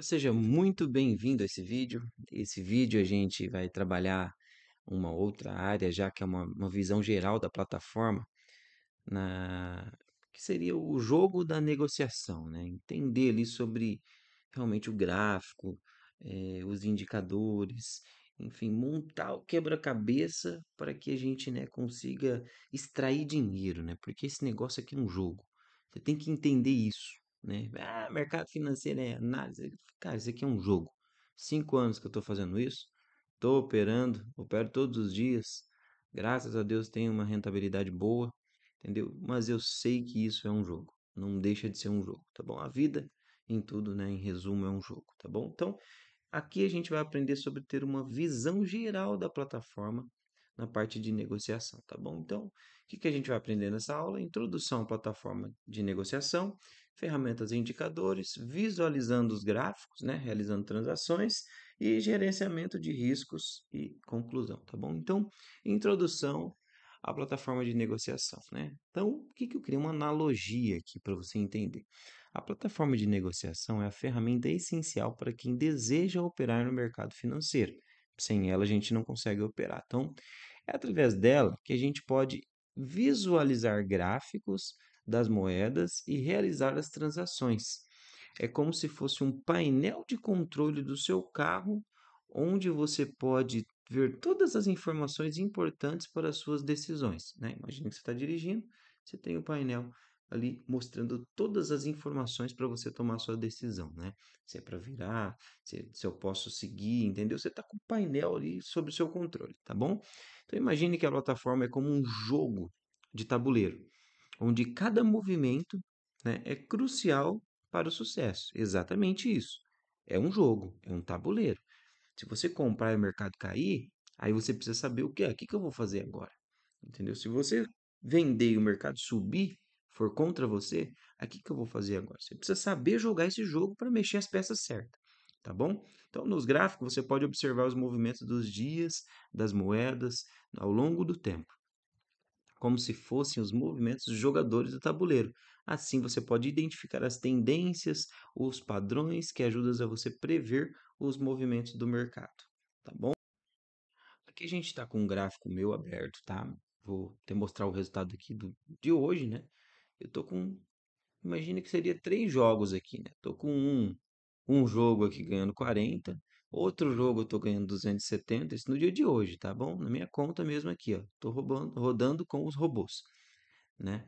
Seja muito bem-vindo a esse vídeo. Esse vídeo a gente vai trabalhar uma outra área, já que é uma, uma visão geral da plataforma, na, que seria o jogo da negociação, né? entender ali sobre realmente o gráfico, é, os indicadores, enfim, montar o quebra-cabeça para que a gente né, consiga extrair dinheiro, né? porque esse negócio aqui é um jogo, você tem que entender isso. Né? Ah, mercado financeiro é análise. É cara, isso aqui é um jogo. Cinco anos que eu estou fazendo isso, estou operando, opero todos os dias. Graças a Deus tenho uma rentabilidade boa, entendeu? Mas eu sei que isso é um jogo. Não deixa de ser um jogo, tá bom? A vida, em tudo, né? Em resumo, é um jogo, tá bom? Então, aqui a gente vai aprender sobre ter uma visão geral da plataforma na parte de negociação, tá bom? Então, o que, que a gente vai aprender nessa aula? Introdução à plataforma de negociação, ferramentas e indicadores, visualizando os gráficos, né, realizando transações e gerenciamento de riscos e conclusão, tá bom? Então, introdução à plataforma de negociação, né? Então, o que, que eu criei uma analogia aqui para você entender? A plataforma de negociação é a ferramenta essencial para quem deseja operar no mercado financeiro. Sem ela, a gente não consegue operar. Então, é através dela que a gente pode visualizar gráficos, das moedas e realizar as transações. É como se fosse um painel de controle do seu carro, onde você pode ver todas as informações importantes para as suas decisões. Né? Imagina que você está dirigindo, você tem o um painel ali mostrando todas as informações para você tomar sua decisão, né? Se é para virar, se, se, eu posso seguir, entendeu? Você está com o painel ali sob o seu controle, tá bom? Então imagine que a plataforma é como um jogo de tabuleiro, onde cada movimento né, é crucial para o sucesso. Exatamente isso. É um jogo, é um tabuleiro. Se você comprar e o mercado cair, aí você precisa saber o que é, o que, eu vou fazer agora. Entendeu? Se você vender e o mercado subir, for contra você, o ah, que, que eu vou fazer agora? Você precisa saber jogar esse jogo para mexer as peças certas, tá bom? Então, nos gráficos, você pode observar os movimentos dos dias, das moedas, ao longo do tempo como se fossem os movimentos dos jogadores do tabuleiro. Assim você pode identificar as tendências, os padrões que ajudam a você prever os movimentos do mercado, tá bom? Aqui a gente está com um gráfico meu aberto, tá? Vou te mostrar o resultado aqui do, de hoje, né? Eu tô com, imagina que seria três jogos aqui, né? Tô com um, um jogo aqui ganhando 40, Outro jogo eu tô ganhando 270, isso no dia de hoje, tá bom? Na minha conta mesmo aqui, ó. Tô rodando com os robôs, né?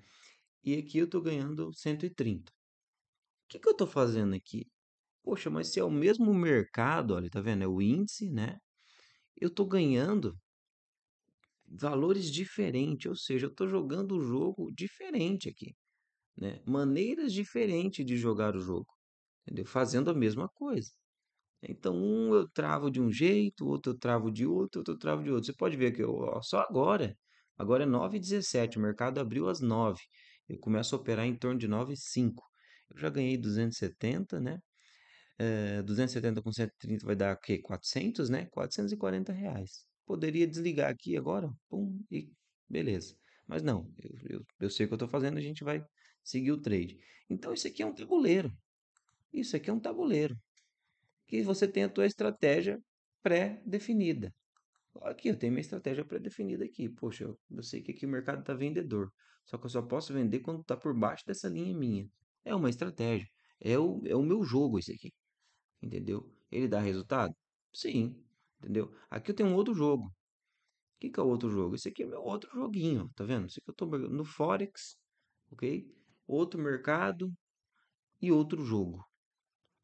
E aqui eu tô ganhando 130. O que que eu tô fazendo aqui? Poxa, mas se é o mesmo mercado, olha, tá vendo? É o índice, né? Eu tô ganhando valores diferentes, ou seja, eu tô jogando o um jogo diferente aqui, né? Maneiras diferentes de jogar o jogo, entendeu? Fazendo a mesma coisa. Então, um eu travo de um jeito, outro eu travo de outro, outro eu travo de outro. Você pode ver que eu, ó, só agora, agora é 9h17, o mercado abriu às 9 Eu começo a operar em torno de 9 h Eu já ganhei 270, né? É, eh, 270 com 130 vai dar o quê? 400, né? 440 reais. Poderia desligar aqui agora, pum, e beleza. Mas não, eu, eu, eu sei o que eu estou fazendo, a gente vai seguir o trade. Então, isso aqui é um tabuleiro. Isso aqui é um tabuleiro que você tenha a tua estratégia pré-definida. Aqui, eu tenho minha estratégia pré-definida aqui. Poxa, eu, eu sei que aqui o mercado está vendedor. Só que eu só posso vender quando está por baixo dessa linha minha. É uma estratégia. É o, é o meu jogo esse aqui. Entendeu? Ele dá resultado? Sim. Entendeu? Aqui eu tenho um outro jogo. O que, que é o outro jogo? Esse aqui é meu outro joguinho. Tá vendo? Isso aqui eu estou no Forex. Ok? Outro mercado e outro jogo.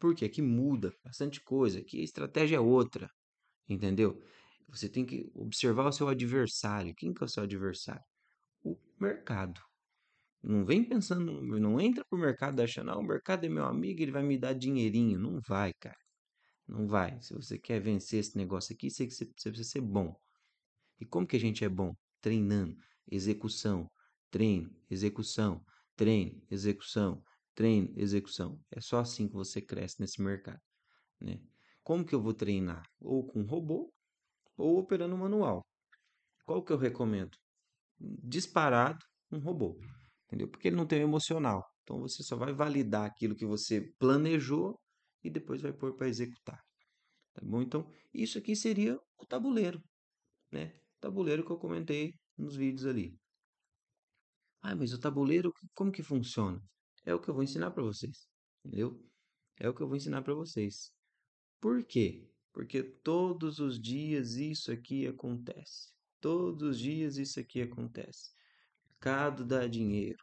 Porque que muda bastante coisa, que a estratégia é outra, entendeu? Você tem que observar o seu adversário. Quem que é o seu adversário? O mercado. Não vem pensando, não entra pro mercado achando, ah, o mercado é meu amigo, ele vai me dar dinheirinho. Não vai, cara. Não vai. Se você quer vencer esse negócio aqui, você, você precisa ser bom. E como que a gente é bom? Treinando, execução, treino, execução, treino, execução, treino, execução. É só assim que você cresce nesse mercado, né? Como que eu vou treinar? Ou com robô ou operando manual. Qual que eu recomendo? Disparado um robô, entendeu? Porque ele não tem emocional. Então você só vai validar aquilo que você planejou e depois vai pôr para executar. Tá bom? Então, isso aqui seria o tabuleiro, né? O tabuleiro que eu comentei nos vídeos ali. Ah, mas o tabuleiro, como que funciona? É o que eu vou ensinar para vocês, entendeu? É o que eu vou ensinar para vocês. Por quê? Porque todos os dias isso aqui acontece. Todos os dias isso aqui acontece. Mercado dá dinheiro.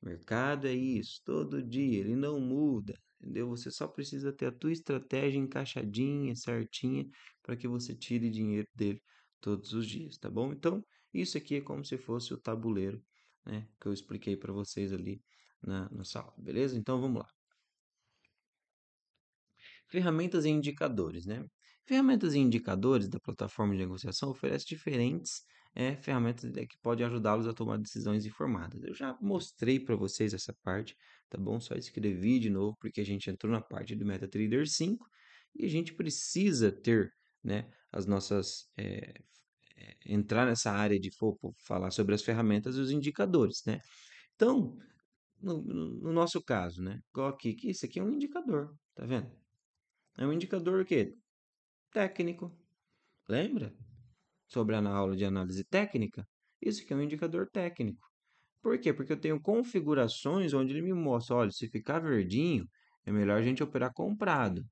Mercado é isso, todo dia, ele não muda, entendeu? Você só precisa ter a tua estratégia encaixadinha, certinha, para que você tire dinheiro dele todos os dias, tá bom? Então, isso aqui é como se fosse o tabuleiro, né, que eu expliquei para vocês ali na, sala, beleza? Então vamos lá. Ferramentas e indicadores, né? Ferramentas e indicadores da plataforma de negociação oferecem diferentes é, ferramentas eh, que podem ajudá-los a tomar decisões informadas. Eu já mostrei para vocês essa parte, tá bom? Só escrevi de novo porque a gente entrou na parte do MetaTrader 5 e a gente precisa ter, né, as nossas é, entrar nessa área de falar sobre as ferramentas e os indicadores, né? Então, no, no nosso caso, né? aqui, que isso aqui é um indicador, tá vendo? É um indicador que técnico. Lembra? Sobre na aula de análise técnica, isso aqui é um indicador técnico. Por quê? Porque eu tenho configurações onde ele me mostra, olha, se ficar verdinho, é melhor a gente operar comprado.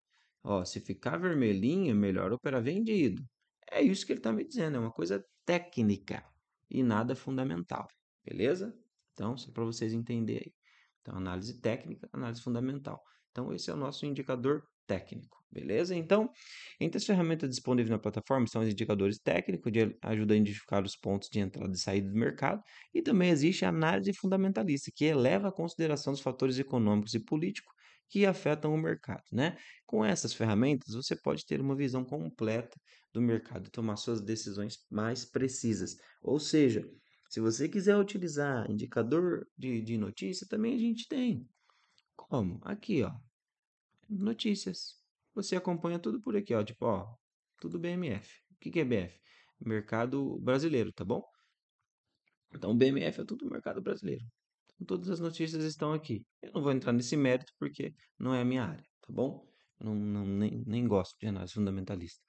Ó, se ficar vermelhinho, é melhor operar vendido. É isso que ele está me dizendo, é uma coisa técnica e nada fundamental. Beleza? Então, só para vocês entenderem aí. Então, análise técnica, análise fundamental. Então, esse é o nosso indicador técnico, beleza? Então, entre as ferramentas disponíveis na plataforma estão os indicadores técnicos, de ajuda a identificar os pontos de entrada e saída do mercado, e também existe a análise fundamentalista, que eleva a consideração dos fatores econômicos e políticos que afetam o mercado, né? Com essas ferramentas, você pode ter uma visão completa do mercado e tomar suas decisões mais precisas. Ou seja, se você quiser utilizar indicador de, de notícia, também a gente tem. Como? Aqui, ó. Notícias. Você acompanha tudo por aqui, ó. Tipo, ó, tudo BMF. O que, que é BF? Mercado brasileiro, tá bom? Então, BMF é tudo mercado brasileiro. Então, todas as notícias estão aqui. Eu não vou entrar nesse mérito porque não é a minha área, tá bom? não, não nem, nem gosto de análise fundamentalista.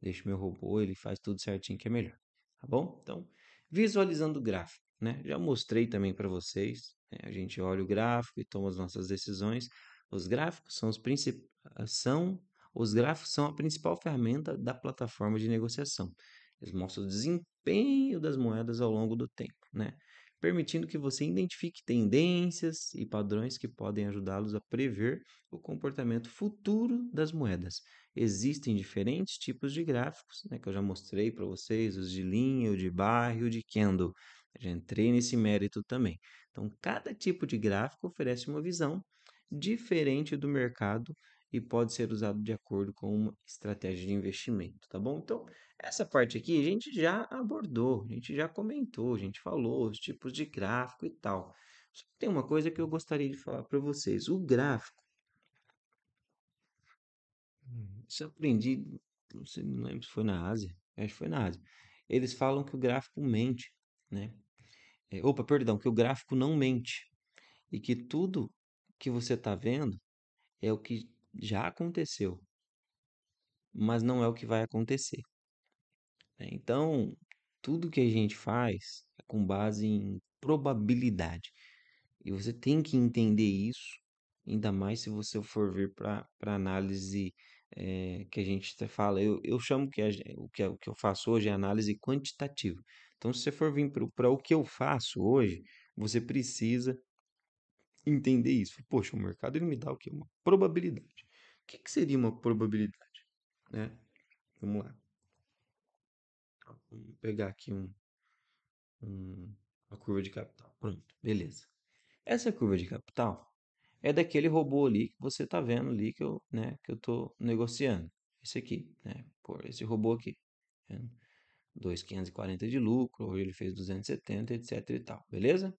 Deixo meu robô, ele faz tudo certinho que é melhor, tá bom? Então, visualizando o gráfico. Né? Já mostrei também para vocês. Né? A gente olha o gráfico e toma as nossas decisões. Os gráficos são os principais, ah, são os gráficos são a principal ferramenta da plataforma de negociação. Eles mostram o desempenho das moedas ao longo do tempo, né? permitindo que você identifique tendências e padrões que podem ajudá-los a prever o comportamento futuro das moedas existem diferentes tipos de gráficos, né, que eu já mostrei para vocês, os de linha, o de barra e o de candle. já entrei nesse mérito também. Então, cada tipo de gráfico oferece uma visão diferente do mercado e pode ser usado de acordo com uma estratégia de investimento, tá bom? Então, essa parte aqui a gente já abordou, a gente já comentou, a gente falou os tipos de gráfico e tal. Só que tem uma coisa que eu gostaria de falar para vocês. O gráfico, Isso eu aprendi, não sei, não lembro se foi na Ásia, acho que foi na Ásia. Eles falam que o gráfico mente, né? É, opa, perdão, que o gráfico não mente. E que tudo que você está vendo é o que já aconteceu, mas não é o que vai acontecer. Né? Então, tudo que a gente faz é com base em probabilidade. E você tem que entender isso, ainda mais se você for vir para análise é, que a gente fala, eu, eu chamo que a, o, que é, o que eu faço hoje é análise quantitativa. Então, se você for vir para o que eu faço hoje, você precisa entender isso. Poxa, o mercado ele me dá o que? Uma probabilidade. O que, que seria uma probabilidade? Né? Vamos lá. Vou pegar aqui um, um, uma curva de capital. Pronto, beleza. Essa curva de capital, é daquele robô ali que você está vendo ali que eu, né, que eu estou negociando. Esse aqui, né, por esse robô aqui. Né? 2,540 de lucro, hoje ele fez 270, etc e tal, beleza?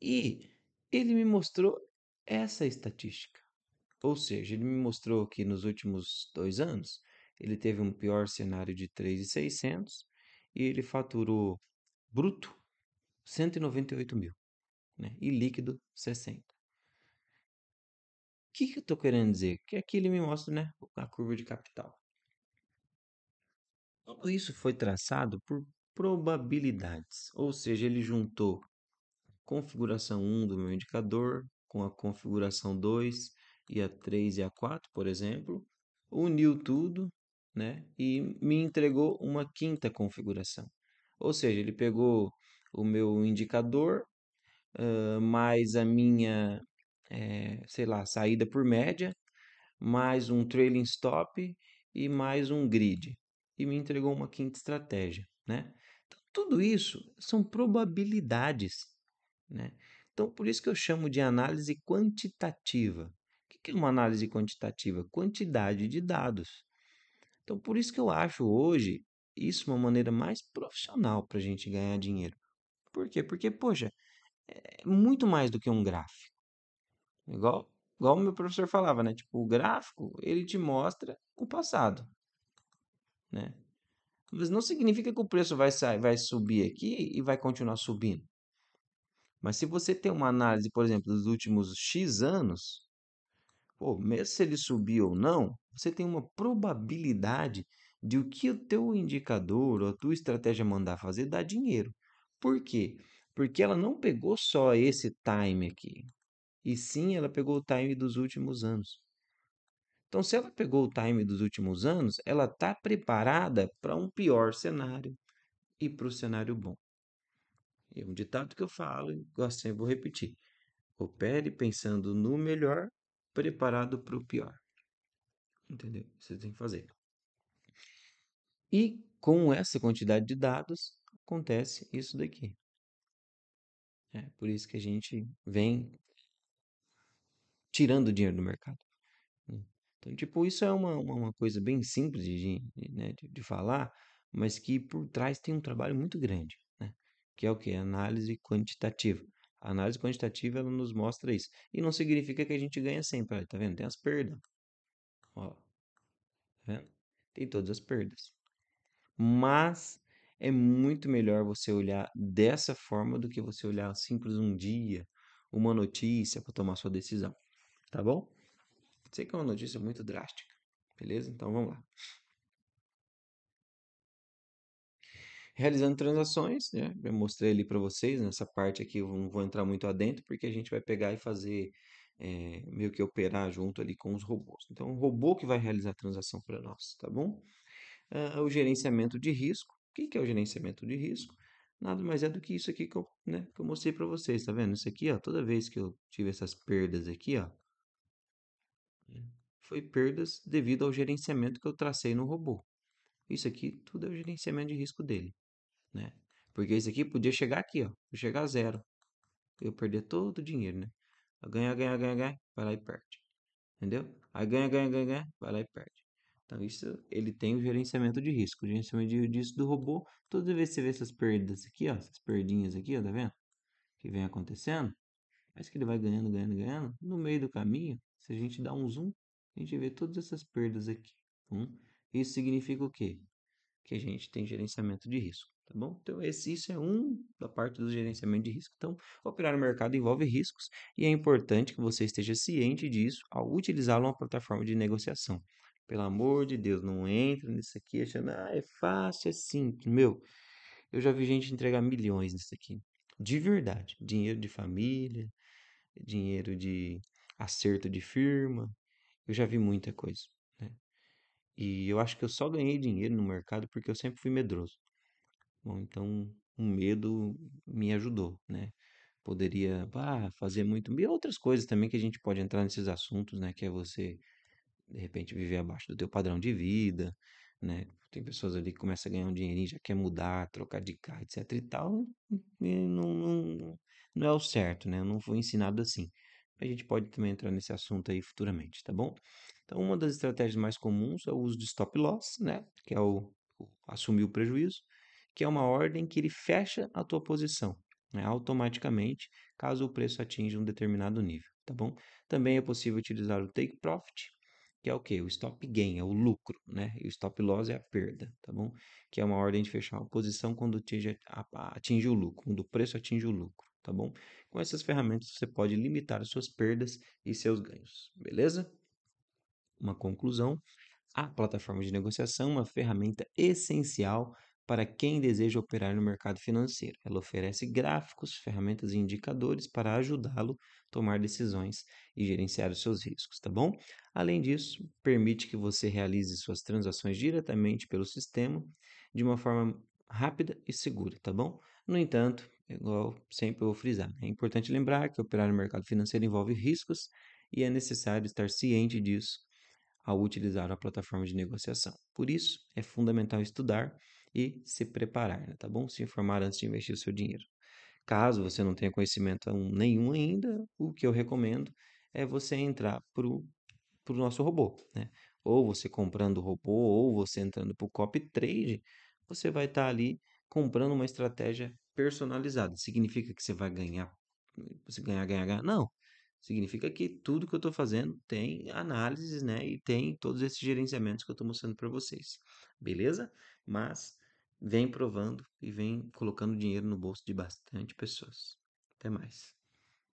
E ele me mostrou essa estatística. Ou seja, ele me mostrou que nos últimos dois anos ele teve um pior cenário de 3,600 e ele faturou bruto 198 mil né? e líquido 60. O que, que eu estou querendo dizer? Que aqui ele me mostra né, a curva de capital. Tudo isso foi traçado por probabilidades, ou seja, ele juntou configuração 1 do meu indicador com a configuração 2 e a 3 e a 4, por exemplo, uniu tudo né, e me entregou uma quinta configuração. Ou seja, ele pegou o meu indicador uh, mais a minha, é, sei lá, saída por média, mais um trailing stop e mais um grid. E me entregou uma quinta estratégia, né? Então, tudo isso são probabilidades, né? Então, por isso que eu chamo de análise quantitativa. O que é uma análise quantitativa? Quantidade de dados. Então, por isso que eu acho hoje isso uma maneira mais profissional para a gente ganhar dinheiro. Por quê? Porque, poxa, é muito mais do que um gráfico. Igual, igual o meu professor falava, né? Tipo, o gráfico, ele te mostra o passado, né? Mas não significa que o preço vai, sair, vai subir aqui e vai continuar subindo. Mas se você tem uma análise, por exemplo, dos últimos X anos, pô, mesmo se ele subir ou não, você tem uma probabilidade de o que o teu indicador ou a tua estratégia mandar fazer dar dinheiro. Por quê? Porque ela não pegou só esse time aqui, e sim ela pegou o time dos últimos anos. Então, se ela pegou o time dos últimos anos, ela está preparada para um pior cenário e para o cenário bom. É um ditado que eu falo e gosto, eu vou repetir. Opere pensando no melhor, preparado para o pior. Entendeu? Você tem que fazer. E com essa quantidade de dados, acontece isso daqui. É por isso que a gente vem tirando dinheiro do mercado. Né. Então, tipo, isso é uma, uma, uma coisa bem simples de, de- né, de, de falar, mas que por trás tem um trabalho muito grande, né? Que é o que Análise quantitativa. A análise quantitativa, ela nos mostra isso. E não significa que a gente ganha sempre, tá vendo? Tem as perdas, ó, tá vendo? Tem todas as perdas. Mas é muito melhor você olhar dessa forma do que você olhar simples um dia, uma notícia para tomar sua decisão, tá bom? Sei que é uma notícia muito drástica, beleza? Então vamos lá. Realizando transações, né? Eu mostrei ali para vocês, nessa parte aqui eu não vou entrar muito adentro, porque a gente vai pegar e fazer é, meio que operar junto ali com os robôs. Então, o robô que vai realizar a transação para nós, tá bom? Uh, o gerenciamento de risco, o que é o gerenciamento de risco? Nada mais é do que isso aqui que eu, né, que eu mostrei para vocês, tá vendo? Isso aqui, ó, toda vez que eu tive essas perdas aqui, ó, foi perdas devido ao gerenciamento que eu tracei no robô. Isso aqui tudo é o gerenciamento de risco dele, né? Porque isso aqui podia chegar aqui, ó, chegar a zero. Eu perder todo o dinheiro, né? Ganha, ganha, ganha, ganha, vai lá e perde. Entendeu? Aí ganha, ganha, ganha, ganha, vai lá e perde. Então, isso ele tem o gerenciamento de risco. O gerenciamento de risco do robô, toda vez que você vê essas perdas aqui, ó, essas perdinhas aqui, ó, tá vendo? Que vem acontecendo. Mas que ele vai ganhando, ganhando, ganhando. No meio do caminho, se a gente dá um zoom, a gente vê todas essas perdas aqui. Hum? Isso significa o quê? Que a gente tem gerenciamento de risco, tá bom? Então, esse, isso é um da parte do gerenciamento de risco. Então, operar no mercado envolve riscos e é importante que você esteja ciente disso ao utilizar uma plataforma de negociação. Pelo amor de Deus, não entra nisso aqui achando, ah, é fácil, é simples. Meu, eu já vi gente entregar milhões nisso aqui. De verdade. Dinheiro de família, dinheiro de acerto de firma. Eu já vi muita coisa. Né? E eu acho que eu só ganhei dinheiro no mercado porque eu sempre fui medroso. Bom, então o medo me ajudou, né? Poderia ah, fazer muito. E outras coisas também que a gente pode entrar nesses assuntos, né? Que é você de repente viver abaixo do teu padrão de vida, né? Tem pessoas ali que começam a ganhar um dinheirinho, já quer mudar, trocar de carro, etc e tal, e não, não, não é o certo, né? Eu não fui ensinado assim. A gente pode também entrar nesse assunto aí futuramente, tá bom? Então, uma das estratégias mais comuns é o uso de stop loss, né? Que é o, o assumir o prejuízo, que é uma ordem que ele fecha a tua posição, né? automaticamente, caso o preço atinja um determinado nível, tá bom? Também é possível utilizar o take profit, que é o que? O stop gain, é o lucro, né? E o stop loss é a perda, tá bom? Que é uma ordem de fechar uma posição quando atinge, atinge o lucro, quando o preço atinge o lucro, tá bom? Com essas ferramentas você pode limitar suas perdas e seus ganhos, beleza? Uma conclusão, a plataforma de negociação é uma ferramenta essencial para quem deseja operar no mercado financeiro. Ela oferece gráficos, ferramentas e indicadores para ajudá-lo a tomar decisões e gerenciar os seus riscos, tá bom? Além disso, permite que você realize suas transações diretamente pelo sistema de uma forma rápida e segura, tá bom? No entanto, é igual sempre eu vou frisar, né? é importante lembrar que operar no mercado financeiro envolve riscos e é necessário estar ciente disso ao utilizar a plataforma de negociação. Por isso, é fundamental estudar e se preparar, né, tá bom? Se informar antes de investir o seu dinheiro. Caso você não tenha conhecimento nenhum ainda, o que eu recomendo é você entrar para o nosso robô. Né? Ou você comprando o robô, ou você entrando para o copy trade, você vai estar tá ali comprando uma estratégia personalizada. Significa que você vai ganhar, você ganhar, ganhar, ganhar? Não. Significa que tudo que eu estou fazendo tem análises, né? E tem todos esses gerenciamentos que eu estou mostrando para vocês. Beleza? Mas vem provando e vem colocando dinheiro no bolso de bastante pessoas. Até mais.